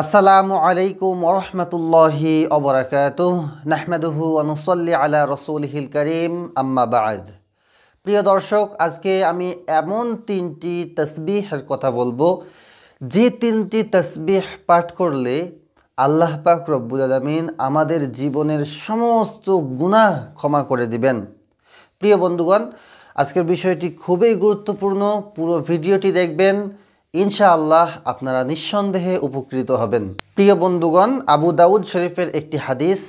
আসসালামু আলাইকুম ওরহমতুল্লাহি অবরাকাত নাহমেদহু অনুসল্লি আলা রসুল হিল করিম আম্মাবাদ প্রিয় দর্শক আজকে আমি এমন তিনটি তসবিহের কথা বলবো যে তিনটি তসবিহ পাঠ করলে আল্লাহ পাক রব্বুল আলমিন আমাদের জীবনের সমস্ত গুনাহ ক্ষমা করে দিবেন প্রিয় বন্ধুগণ আজকের বিষয়টি খুবই গুরুত্বপূর্ণ পুরো ভিডিওটি দেখবেন ইনশাআল্লাহ আপনারা নিঃসন্দেহে উপকৃত হবেন প্রিয় বন্ধুগণ আবু দাউদ শরীফের একটি হাদিস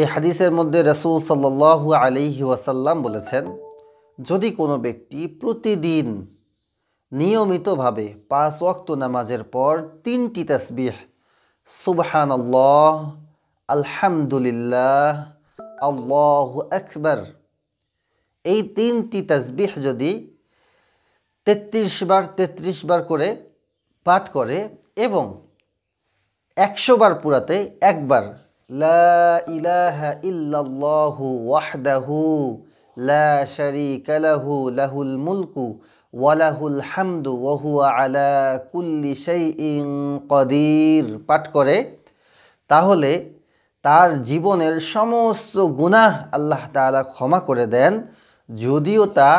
এই হাদিসের মধ্যে রসুল সাল্লু আলিহি ওয়াসাল্লাম বলেছেন যদি কোনো ব্যক্তি প্রতিদিন নিয়মিতভাবে পাঁচ ওয়াক্ত নামাজের পর তিনটি তসবিহ সুবহান আল্লাহ আলহামদুলিল্লাহ আল্লাহ আকবর এই তিনটি তসবিহ যদি তেত্রিশ বার তেত্রিশ বার করে পাঠ করে এবং একশো বার পুরাতে একবার লা লা লাহুল মুলকু ওয়ালাহুল হামদু আলা কুল্লি কদির পাঠ করে তাহলে তার জীবনের সমস্ত গুনাহ আল্লাহ তাআলা ক্ষমা করে দেন যদিও তা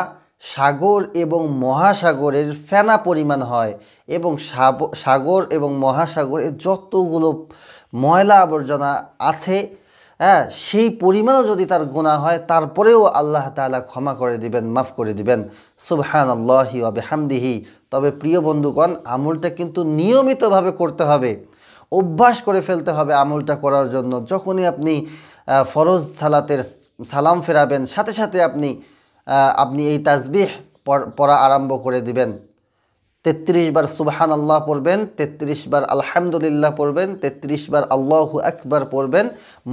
সাগর এবং মহাসাগরের ফেনা পরিমাণ হয় এবং সাগর এবং মহাসাগরে যতগুলো ময়লা আবর্জনা আছে হ্যাঁ সেই পরিমাণও যদি তার গোনা হয় তারপরেও আল্লাহ তালা ক্ষমা করে দিবেন মাফ করে দিবেন সুবহান আল্লাহি হামদিহি তবে প্রিয় বন্ধুগণ আমলটা কিন্তু নিয়মিতভাবে করতে হবে অভ্যাস করে ফেলতে হবে আমলটা করার জন্য যখনই আপনি ফরজ সালাতের সালাম ফেরাবেন সাথে সাথে আপনি আপনি এই তাজবিহ পড়া আরম্ভ করে দিবেন তেত্রিশ বার সুবহান আল্লাহ পড়বেন তেত্রিশ বার আলহামদুলিল্লাহ পড়বেন তেত্রিশ বার আল্লাহু একবার পড়বেন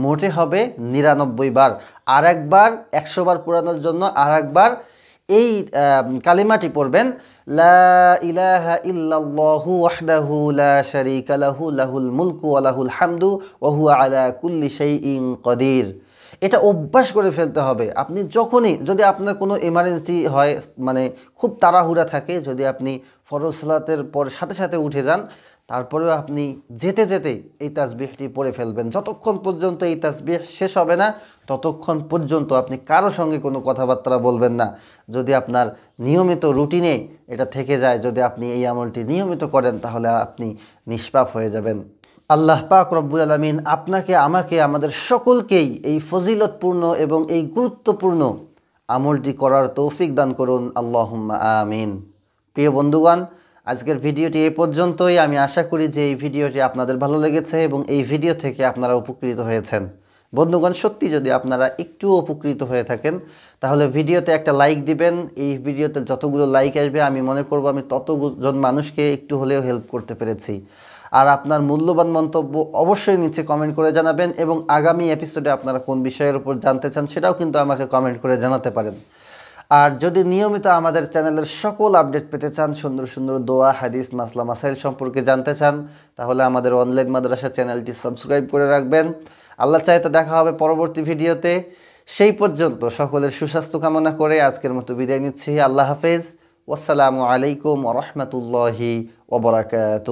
মোটে হবে নিরানব্বই বার আর একবার একশো বার পুরানোর জন্য আর একবার এই কালিমাটি পড়বেন লা ইলাহা লাহু লাহুল মুলকু আলাহুল হামদু ওহু আলা কুল্লি সেই ইং কদির এটা অভ্যাস করে ফেলতে হবে আপনি যখনই যদি আপনার কোনো এমার্জেন্সি হয় মানে খুব তাড়াহুড়া থাকে যদি আপনি ফরসলাতের পর সাথে সাথে উঠে যান তারপরেও আপনি যেতে যেতে এই তাসবিহটি পড়ে ফেলবেন যতক্ষণ পর্যন্ত এই তাসবিহ শেষ হবে না ততক্ষণ পর্যন্ত আপনি কারো সঙ্গে কোনো কথাবার্তা বলবেন না যদি আপনার নিয়মিত রুটিনে এটা থেকে যায় যদি আপনি এই আমলটি নিয়মিত করেন তাহলে আপনি নিষ্পাপ হয়ে যাবেন আল্লাহ পাক রব্বুল আলমিন আপনাকে আমাকে আমাদের সকলকেই এই ফজিলতপূর্ণ এবং এই গুরুত্বপূর্ণ আমলটি করার তৌফিক দান করুন আল্লাহ আমিন প্রিয় বন্ধুগণ আজকের ভিডিওটি এ পর্যন্তই আমি আশা করি যে এই ভিডিওটি আপনাদের ভালো লেগেছে এবং এই ভিডিও থেকে আপনারা উপকৃত হয়েছেন বন্ধুগণ সত্যি যদি আপনারা একটু উপকৃত হয়ে থাকেন তাহলে ভিডিওতে একটা লাইক দিবেন এই ভিডিওতে যতগুলো লাইক আসবে আমি মনে করব আমি ততজন মানুষকে একটু হলেও হেল্প করতে পেরেছি আর আপনার মূল্যবান মন্তব্য অবশ্যই নিচে কমেন্ট করে জানাবেন এবং আগামী এপিসোডে আপনারা কোন বিষয়ের উপর জানতে চান সেটাও কিন্তু আমাকে কমেন্ট করে জানাতে পারেন আর যদি নিয়মিত আমাদের চ্যানেলের সকল আপডেট পেতে চান সুন্দর সুন্দর দোয়া হাদিস মাসলা মাসাইল সম্পর্কে জানতে চান তাহলে আমাদের অনলাইন মাদ্রাসা চ্যানেলটি সাবস্ক্রাইব করে রাখবেন আল্লাহ চাইতে দেখা হবে পরবর্তী ভিডিওতে সেই পর্যন্ত সকলের সুস্বাস্থ্য কামনা করে আজকের মতো বিদায় নিচ্ছি আল্লাহ হাফেজ আসসালামু আলাইকুম রহমতুল্লাহি ওবরাকাত